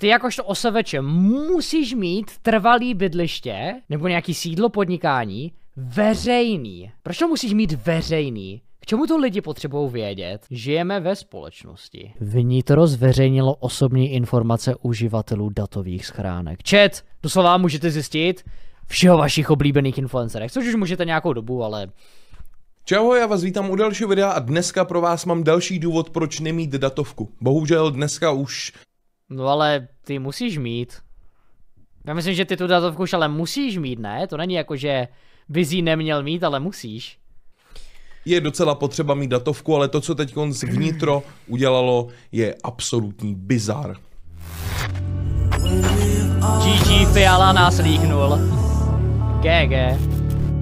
Ty jakožto osoveče musíš mít trvalý bydliště nebo nějaký sídlo podnikání veřejný. Proč to musíš mít veřejný? K čemu to lidi potřebují vědět? Žijeme ve společnosti. Vnitro zveřejnilo osobní informace uživatelů datových schránek. Čet, doslova můžete zjistit všeho vašich oblíbených influencerech, což už můžete nějakou dobu, ale Čau, já vás vítám u dalšího videa a dneska pro vás mám další důvod, proč nemít datovku. Bohužel dneska už No ale ty musíš mít. Já myslím, že ty tu datovku už ale musíš mít, ne? To není jako, že bys ji neměl mít, ale musíš. Je docela potřeba mít datovku, ale to, co teď vnitro udělalo, je absolutní bizar. GG Fiala nás líhnul. GG.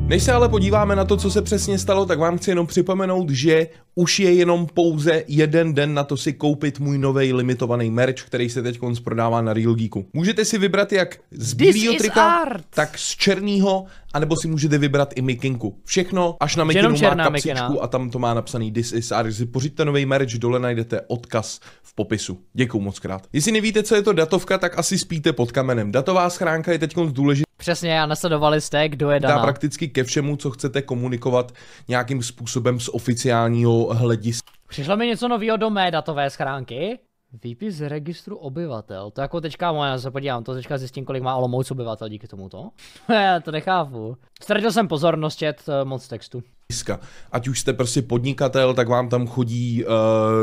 Než se ale podíváme na to, co se přesně stalo, tak vám chci jenom připomenout, že už je jenom pouze jeden den na to si koupit můj nový limitovaný merch, který se teď prodává na Real Geeku. Můžete si vybrat jak z bílého trika, tak z černého, anebo si můžete vybrat i mikinku. Všechno, až na mikinu má kapsičku mikina. a tam to má napsaný This is art. Si pořiďte nový merch, dole najdete odkaz v popisu. Děkuju moc krát. Jestli nevíte, co je to datovka, tak asi spíte pod kamenem. Datová schránka je teď důležitá Přesně, a nasledovali jste, kdo je Dana. Dá prakticky ke všemu, co chcete komunikovat nějakým způsobem z oficiálního hlediska. Přišlo mi něco nového do mé datové schránky. Výpis z registru obyvatel. To jako teďka, já se podívám, to teďka zjistím, kolik má Olomouc obyvatel díky tomuto. já to nechápu. Ztratil jsem pozornost čet eh, moc textu hlediska. Ať už jste prostě podnikatel, tak vám tam chodí uh,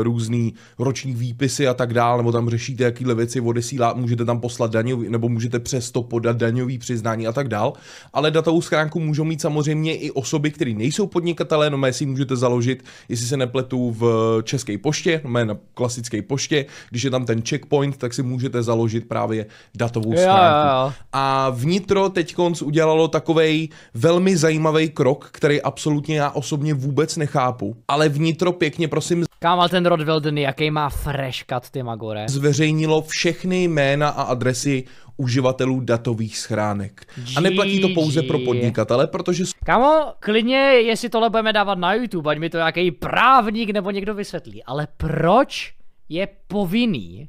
různý roční výpisy a tak dále, nebo tam řešíte jakýhle věci, odesílá, můžete tam poslat daňový, nebo můžete přesto podat daňový přiznání a tak dál. Ale datovou schránku můžou mít samozřejmě i osoby, které nejsou podnikatelé, no si můžete založit, jestli se nepletu v české poště, no na klasické poště, když je tam ten checkpoint, tak si můžete založit právě datovou schránku. A vnitro teď udělalo takový velmi zajímavý krok, který absolutně upřímně vlastně já osobně vůbec nechápu, ale vnitro pěkně prosím... Kámal ten Rod jaký má fresh ty magore. Zveřejnilo všechny jména a adresy uživatelů datových schránek. Gee, a neplatí to pouze pro podnikatele, protože... Kámo, klidně, jestli tohle budeme dávat na YouTube, ať mi to nějaký právník nebo někdo vysvětlí, ale proč je povinný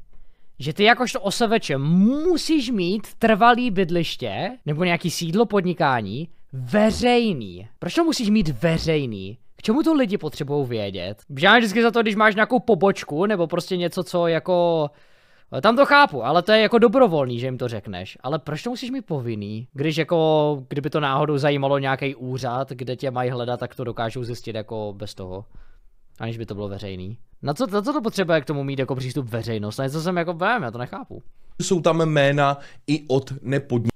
že ty jakožto osoveče musíš mít trvalý bydliště nebo nějaký sídlo podnikání veřejný. Proč to musíš mít veřejný? K čemu to lidi potřebují vědět? Já vždycky za to, když máš nějakou pobočku, nebo prostě něco, co jako... Eh, tam to chápu, ale to je jako dobrovolný, že jim to řekneš. Ale proč to musíš mít povinný? Když jako, kdyby to náhodou zajímalo nějaký úřad, kde tě mají hledat, tak to dokážou zjistit jako bez toho. Aniž by to bylo veřejný. Na co, na co to potřebuje k tomu mít jako přístup veřejnost? Na něco jsem jako, vím, já to nechápu. Jsou tam jména i od nepodnik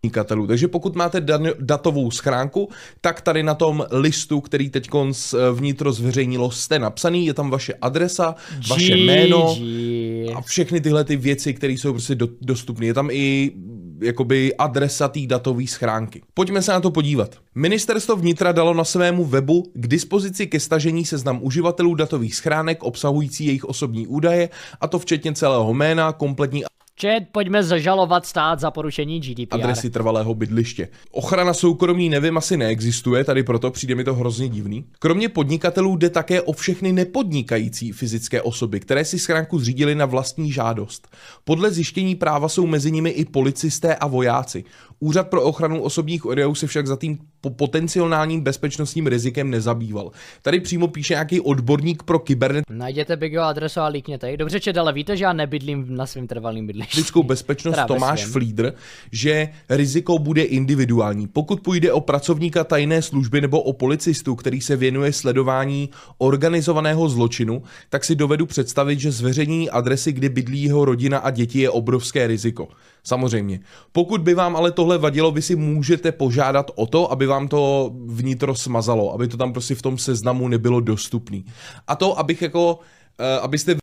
podnikatelů. Takže pokud máte datovou schránku, tak tady na tom listu, který teď eh, vnitro zveřejnilo, jste napsaný, je tam vaše adresa, G- vaše jméno G- a všechny tyhle ty věci, které jsou prostě do, dostupné. Je tam i mm, jakoby adresa té datové schránky. Pojďme se na to podívat. Ministerstvo vnitra dalo na svému webu k dispozici ke stažení seznam uživatelů datových schránek obsahující jejich osobní údaje, a to včetně celého jména, kompletní Čet, pojďme zažalovat stát za porušení GDPR. Adresy trvalého bydliště. Ochrana soukromí nevím, asi neexistuje, tady proto přijde mi to hrozně divný. Kromě podnikatelů jde také o všechny nepodnikající fyzické osoby, které si schránku zřídili na vlastní žádost. Podle zjištění práva jsou mezi nimi i policisté a vojáci. Úřad pro ochranu osobních údajů se však za tím po potenciálním bezpečnostním rizikem nezabýval. Tady přímo píše nějaký odborník pro kybernet. Najděte jeho adresu a líkněte Dobře, čet, ale víte, že já nebydlím na svém trvalým bydlišti. Lidskou bezpečnost Teda Tomáš svém. Flídr, že riziko bude individuální. Pokud půjde o pracovníka tajné služby nebo o policistu, který se věnuje sledování organizovaného zločinu, tak si dovedu představit, že zveřejnění adresy, kde bydlí jeho rodina a děti, je obrovské riziko. Samozřejmě. Pokud by vám ale tohle vadilo, vy si můžete požádat o to, aby vám to vnitro smazalo, aby to tam prostě v tom seznamu nebylo dostupný. A to, abych jako, uh, abyste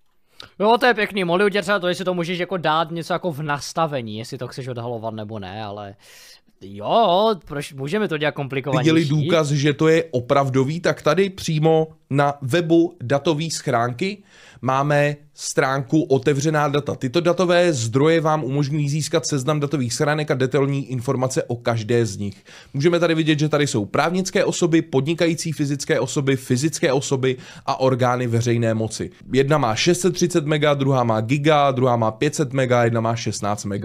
Jo, to je pěkný, mohli udělat to, jestli to můžeš jako dát něco jako v nastavení, jestli to chceš odhalovat nebo ne, ale jo, proč můžeme to dělat komplikovanější. Viděli důkaz, že to je opravdový, tak tady přímo na webu datové schránky máme stránku otevřená data. Tyto datové zdroje vám umožní získat seznam datových schránek a detailní informace o každé z nich. Můžeme tady vidět, že tady jsou právnické osoby, podnikající fyzické osoby, fyzické osoby a orgány veřejné moci. Jedna má 630 MB, druhá má giga, druhá má 500 MB, jedna má 16 MB.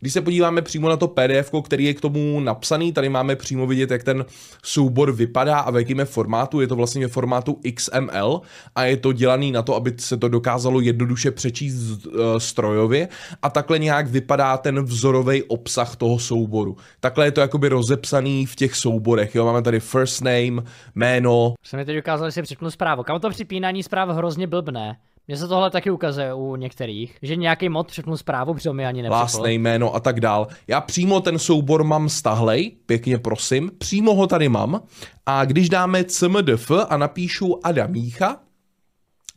Když se podíváme přímo na to PDF, který je k tomu napsaný, tady máme přímo vidět, jak ten soubor vypadá a v jakém formátu. Je to vlastně ve formátu XML a je to dělaný na to, aby aby se to dokázalo jednoduše přečíst eh, strojově a takhle nějak vypadá ten vzorový obsah toho souboru. Takhle je to jakoby rozepsaný v těch souborech, jo, máme tady first name, jméno. Jsem mi teď ukázal, že si připnul zprávu. Kam to připínání zpráv hrozně blbne. Mně se tohle taky ukazuje u některých, že nějaký mod přepnu zprávu, protože mi ani nepřepnul. Vlastné jméno a tak dál. Já přímo ten soubor mám stahlej, pěkně prosím, přímo ho tady mám. A když dáme cmdf a napíšu Adamícha,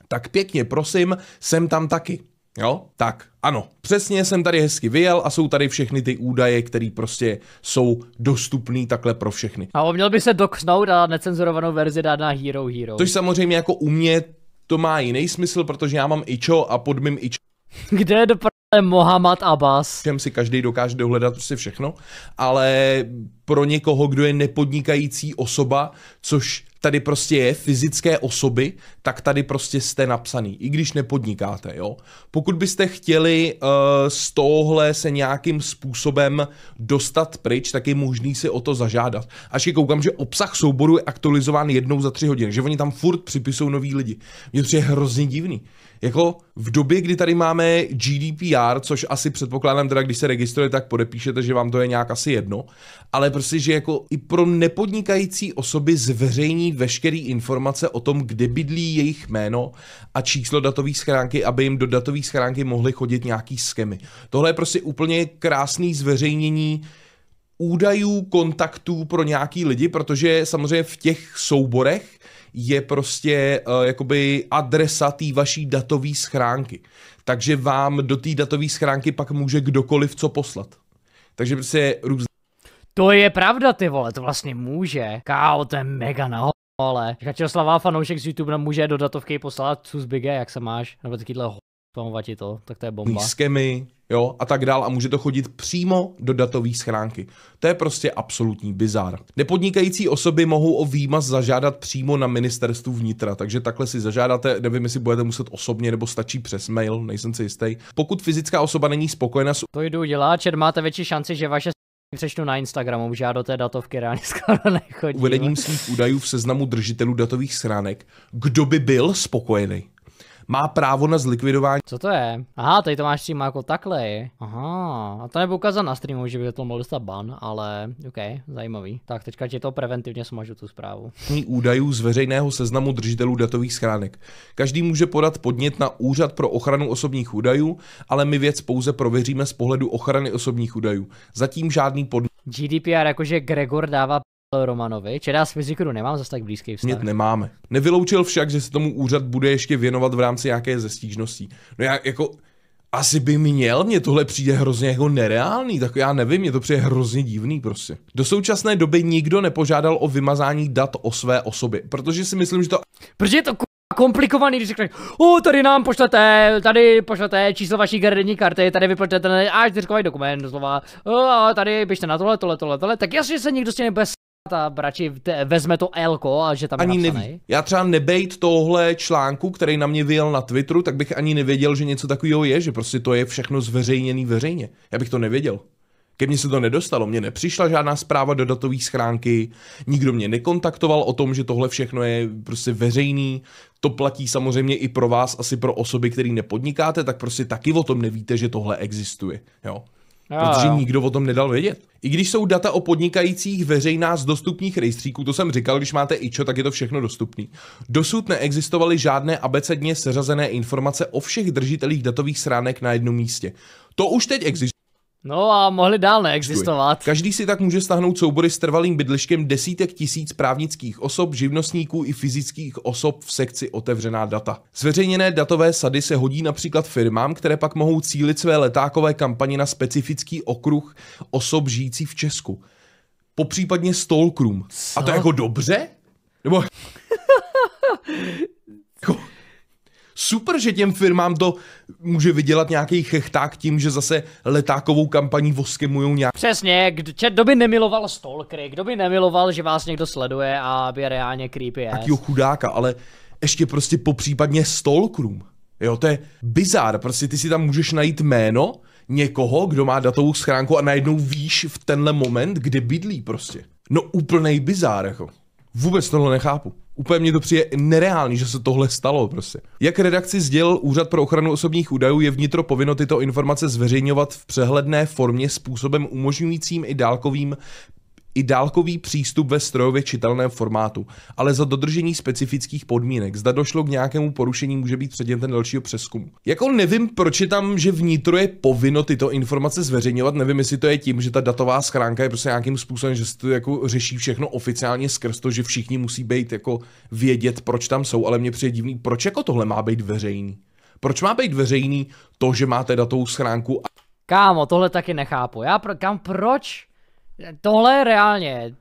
tak pěkně prosím, jsem tam taky. Jo? Tak, ano, přesně jsem tady hezky vyjel a jsou tady všechny ty údaje, které prostě jsou dostupné takhle pro všechny. A měl by se doksnout a necenzurovanou verzi dát na Hero Hero. Což samozřejmě jako u mě to má jiný smysl, protože já mám ičo a pod mým ičo. Kde je do Mohamed Abbas? Všem si každý dokáže dohledat prostě všechno, ale pro někoho, kdo je nepodnikající osoba, což tady prostě je fyzické osoby, tak tady prostě jste napsaný, i když nepodnikáte, jo. Pokud byste chtěli uh, z tohle se nějakým způsobem dostat pryč, tak je možný si o to zažádat. Až je koukám, že obsah souboru je aktualizován jednou za tři hodiny, že oni tam furt připisují nový lidi. Mně to je hrozně divný. Jako v době, kdy tady máme GDPR, což asi předpokládám teda, když se registrujete, tak podepíšete, že vám to je nějak asi jedno, ale prostě, že jako i pro nepodnikající osoby zveřejní veškeré informace o tom, kde bydlí jejich jméno a číslo datové schránky, aby jim do datové schránky mohly chodit nějaký skemy. Tohle je prostě úplně krásný zveřejnění údajů, kontaktů pro nějaký lidi, protože samozřejmě v těch souborech je prostě uh, jakoby adresa té vaší datové schránky. Takže vám do té datové schránky pak může kdokoliv co poslat. Takže prostě různé to je pravda, ty vole, to vlastně může. Káo, to je mega naho. Ale slavá fanoušek z YouTube nám může do datovky poslat Susbige, jak se máš, nebo takovýhle pamovati to, tak to je bomba. Skemy, jo, a tak dál a může to chodit přímo do datové schránky. To je prostě absolutní bizar. Nepodnikající osoby mohou o výmaz zažádat přímo na ministerstvu vnitra, takže takhle si zažádáte, nevím, jestli budete muset osobně nebo stačí přes mail, nejsem si jistý. Pokud fyzická osoba není spokojena s... To jdu dělat, čer máte větší šanci, že vaše přečtu na Instagramu, že já do té datovky reálně skoro nechodím. Uvedením svých údajů v seznamu držitelů datových schránek, kdo by byl spokojený? má právo na zlikvidování. Co to je? Aha, tady to máš přímo jako takhle. Aha, a to nebyl ukázat na streamu, že by to mohl dostat ban, ale OK, zajímavý. Tak teďka ti to preventivně smažu tu zprávu. údajů z veřejného seznamu držitelů datových schránek. Každý může podat podnět na úřad pro ochranu osobních údajů, ale my věc pouze prověříme z pohledu ochrany osobních údajů. Zatím žádný podnět. GDPR jakože Gregor dává Romanovi. Čeda s fyzikou nemám zase tak blízký vztah. Nic nemáme. Nevyloučil však, že se tomu úřad bude ještě věnovat v rámci nějaké ze stížností. No já jako, asi by měl, mně tohle přijde hrozně jako nereálný, tak já nevím, mě to přijde hrozně divný prostě. Do současné doby nikdo nepožádal o vymazání dat o své osobě, protože si myslím, že to... Protože je to komplikovaný, když řekneš, o, tady nám pošlete, tady pošlete číslo vaší gardenní karty, tady vyplňte ten až dokument doslova, o, a tady běžte na tohle, tohle, tohle, tohle, tak jasně se nikdo s tím nebude a radši vezme to Elko a že tam ani neví. Já třeba nebejt tohle článku, který na mě vyjel na Twitteru, tak bych ani nevěděl, že něco takového je, že prostě to je všechno zveřejněný veřejně. Já bych to nevěděl. Ke mně se to nedostalo, mě nepřišla žádná zpráva do datové schránky, nikdo mě nekontaktoval o tom, že tohle všechno je prostě veřejný. To platí samozřejmě i pro vás, asi pro osoby, které nepodnikáte, tak prostě taky o tom nevíte, že tohle existuje. Jo? Jo, protože jo. nikdo o tom nedal vědět. I když jsou data o podnikajících veřejná z dostupných rejstříků, to jsem říkal, když máte IČO, tak je to všechno dostupný. Dosud neexistovaly žádné abecedně seřazené informace o všech držitelích datových sránek na jednom místě. To už teď existuje. No a mohli dál neexistovat. Každý si tak může stáhnout soubory s trvalým bydliškem desítek tisíc právnických osob, živnostníků i fyzických osob v sekci Otevřená data. Zveřejněné datové sady se hodí například firmám, které pak mohou cílit své letákové kampaně na specifický okruh osob žijící v Česku. Popřípadně stalkerům. A to jako dobře? Nebo... Jako- super, že těm firmám to může vydělat nějaký chechták tím, že zase letákovou kampaní voskemujou nějak. Přesně, kdo, kdo by nemiloval stalkery, kdo by nemiloval, že vás někdo sleduje a by reálně creepy Takýho chudáka, ale ještě prostě popřípadně stalkerům. Jo, to je bizár, prostě ty si tam můžeš najít jméno, někoho, kdo má datovou schránku a najednou víš v tenhle moment, kde bydlí prostě. No úplnej bizár, jako. Vůbec tohle nechápu. Úplně mi to přijde nereálný, že se tohle stalo prostě. Jak redakci sdělil Úřad pro ochranu osobních údajů, je vnitro povinno tyto informace zveřejňovat v přehledné formě způsobem umožňujícím i dálkovým i dálkový přístup ve strojově čitelném formátu, ale za dodržení specifických podmínek. Zda došlo k nějakému porušení, může být předmětem dalšího přeskumu. Jako nevím, proč je tam, že vnitro je povinno tyto informace zveřejňovat, nevím, jestli to je tím, že ta datová schránka je prostě nějakým způsobem, že se to jako řeší všechno oficiálně skrz to, že všichni musí být jako vědět, proč tam jsou, ale mě přijde divný, proč jako tohle má být veřejný. Proč má být veřejný to, že máte datovou schránku? A... Kámo, tohle taky nechápu. Já pro, kam proč? Tohle reálně,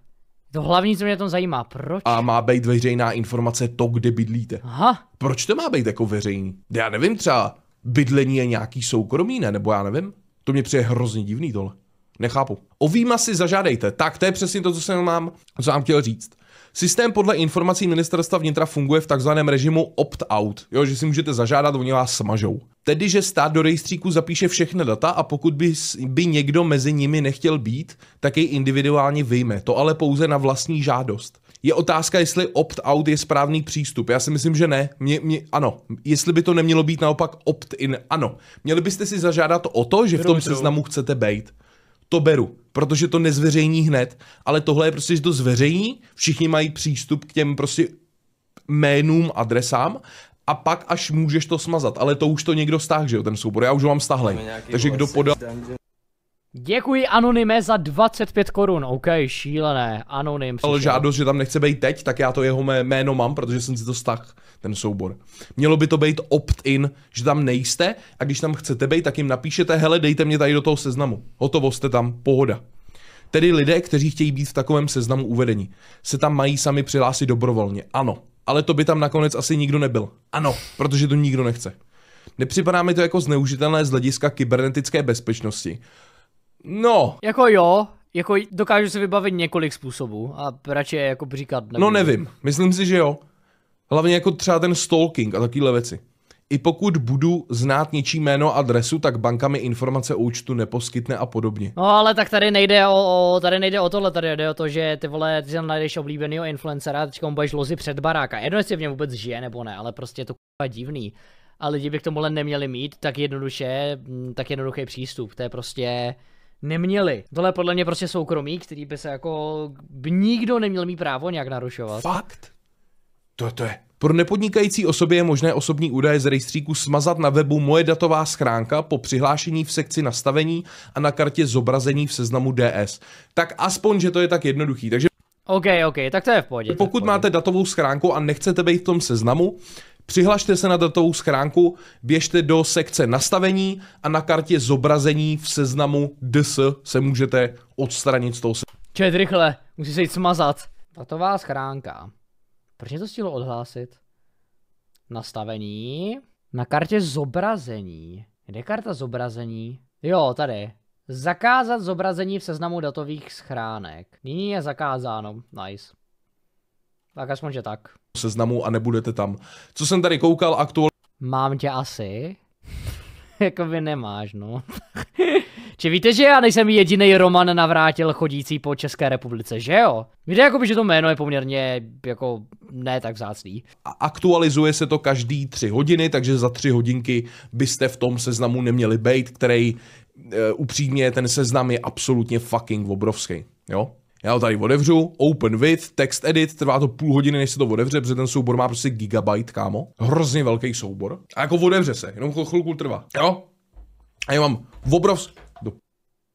to hlavní, co mě tom zajímá, proč? A má být veřejná informace to, kde bydlíte. Aha. Proč to má být jako veřejný? Já nevím, třeba bydlení je nějaký soukromý, ne? Nebo já nevím. To mě přijde hrozně divný tohle. Nechápu. O výma si zažádejte. Tak, to je přesně to, co jsem vám, co vám chtěl říct. Systém podle informací ministerstva vnitra funguje v takzvaném režimu opt-out, jo, že si můžete zažádat, oni vás smažou. Tedy, že stát do rejstříku zapíše všechna data a pokud by, by někdo mezi nimi nechtěl být, tak jej individuálně vyjme. To ale pouze na vlastní žádost. Je otázka, jestli opt-out je správný přístup. Já si myslím, že ne. Mě, mě, ano. Jestli by to nemělo být naopak opt-in, ano. Měli byste si zažádat o to, že v tom seznamu chcete být. To beru, protože to nezveřejní hned, ale tohle je prostě, že to zveřejní, všichni mají přístup k těm prostě jménům, adresám a pak až můžeš to smazat, ale to už to někdo stáhl, že jo, ten soubor, já už ho mám stáhlý. takže kdo podal... Děkuji Anonyme za 25 korun, OK, šílené, Anonym. Ale žádost, že tam nechce být teď, tak já to jeho jméno mám, protože jsem si to stáhl, ten soubor. Mělo by to být opt-in, že tam nejste a když tam chcete být, tak jim napíšete, hele, dejte mě tady do toho seznamu. Hotovo, jste tam, pohoda. Tedy lidé, kteří chtějí být v takovém seznamu uvedení, se tam mají sami přihlásit dobrovolně, ano ale to by tam nakonec asi nikdo nebyl. Ano, protože to nikdo nechce. Nepřipadá mi to jako zneužitelné z hlediska kybernetické bezpečnosti. No. Jako jo, jako dokážu si vybavit několik způsobů a radši jako říkat Nevím. No nevím, myslím si, že jo. Hlavně jako třeba ten stalking a takovéhle věci. I pokud budu znát něčí jméno adresu, tak banka mi informace o účtu neposkytne a podobně. No ale tak tady nejde o, o tady nejde o tohle, tady jde o to, že ty vole, ty tam najdeš oblíbenýho influencera a teďka mu budeš lozi před baráka. Jedno jestli v něm vůbec žije nebo ne, ale prostě je to k***a divný. A lidi by k tomuhle neměli mít tak jednoduše, mm, tak jednoduchý přístup. To je prostě neměli. Tohle je podle mě prostě soukromí, který by se jako by nikdo neměl mít právo nějak narušovat. Fakt? To, to je, pro nepodnikající osoby je možné osobní údaje z rejstříku smazat na webu Moje datová schránka po přihlášení v sekci nastavení a na kartě zobrazení v seznamu DS. Tak aspoň, že to je tak jednoduchý. Takže OK, OK, tak to je v pohodě. Pokud v pohodě. máte datovou schránku a nechcete být v tom seznamu, Přihlašte se na datovou schránku, běžte do sekce nastavení a na kartě zobrazení v seznamu DS se můžete odstranit z toho seznamu. Čet rychle, musí se jít smazat. Datová schránka. Proč mě to stihlo odhlásit? Nastavení. Na kartě zobrazení. Kde je karta zobrazení? Jo, tady. Zakázat zobrazení v seznamu datových schránek. Nyní je zakázáno. Nice. Tak aspoň, že tak. Seznamu a nebudete tam. Co jsem tady koukal aktuálně? Mám tě asi. Jakoby nemáš, no. Či víte, že já nejsem jediný Roman navrátil chodící po České republice, že jo? Víte, jakoby, že to jméno je poměrně, jako, ne tak vzácný. A aktualizuje se to každý tři hodiny, takže za tři hodinky byste v tom seznamu neměli být, který e, upřímně ten seznam je absolutně fucking obrovský, jo? Já ho tady otevřu, open with, text edit, trvá to půl hodiny, než se to otevře, protože ten soubor má prostě gigabyte, kámo. Hrozně velký soubor. A jako otevře se, jenom chvilku trvá, jo? A já mám obrovský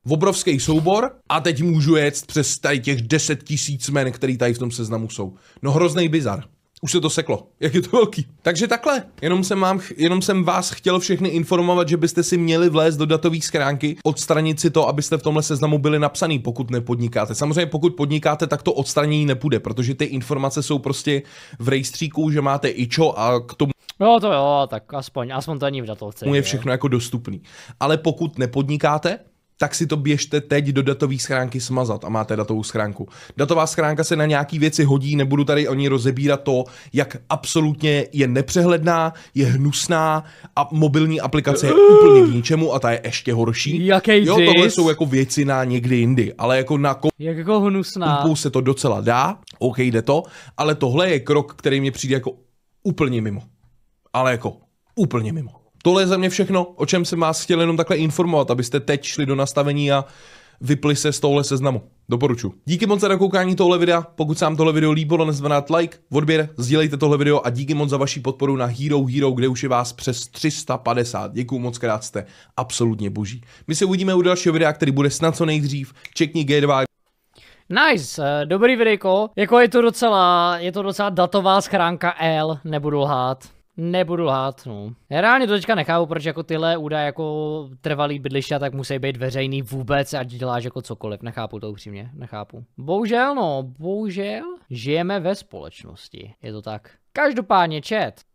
obrovský soubor a teď můžu jet přes tady těch 10 tisíc men, který tady v tom seznamu jsou. No hrozný bizar. Už se to seklo, jak je to velký. Takže takhle, jenom jsem, vám, jenom jsem vás chtěl všechny informovat, že byste si měli vlézt do datové schránky, odstranit si to, abyste v tomhle seznamu byli napsaný, pokud nepodnikáte. Samozřejmě pokud podnikáte, tak to odstranění nepůjde, protože ty informace jsou prostě v rejstříku, že máte ičo a k tomu No to jo, tak aspoň, aspoň to ani v datovce. Je všechno jako dostupný. Ale pokud nepodnikáte, tak si to běžte teď do datové schránky smazat a máte datovou schránku. Datová schránka se na nějaký věci hodí, nebudu tady o ní rozebírat to, jak absolutně je nepřehledná, je hnusná a mobilní aplikace je úplně k ničemu a ta je ještě horší. Jaký jo, tohle jist? jsou jako věci na někdy jindy, ale jako na kom- jak jako hnusná. se to docela dá, OK, jde to, ale tohle je krok, který mi přijde jako úplně mimo. Ale jako úplně mimo. Tohle je za mě všechno, o čem jsem vás chtěl jenom takhle informovat, abyste teď šli do nastavení a vypli se z tohle seznamu. Doporučuji. Díky moc za dokoukání tohle videa. Pokud se vám tohle video líbilo, nezvanát like, odběr, sdílejte tohle video a díky moc za vaši podporu na Hero Hero, kde už je vás přes 350. Děkuji moc krát, jste absolutně boží. My se uvidíme u dalšího videa, který bude snad co nejdřív. Čekni G2. Nice, eh, dobrý video. Jako je to docela, je to docela datová schránka L, nebudu lhát. Nebudu lhát, no. Já reálně to teďka nechápu, proč jako tyhle údaje jako trvalý bydliště tak musí být veřejný vůbec, ať děláš jako cokoliv. Nechápu to upřímně, nechápu. Bohužel, no, bohužel, žijeme ve společnosti. Je to tak. Každopádně, chat,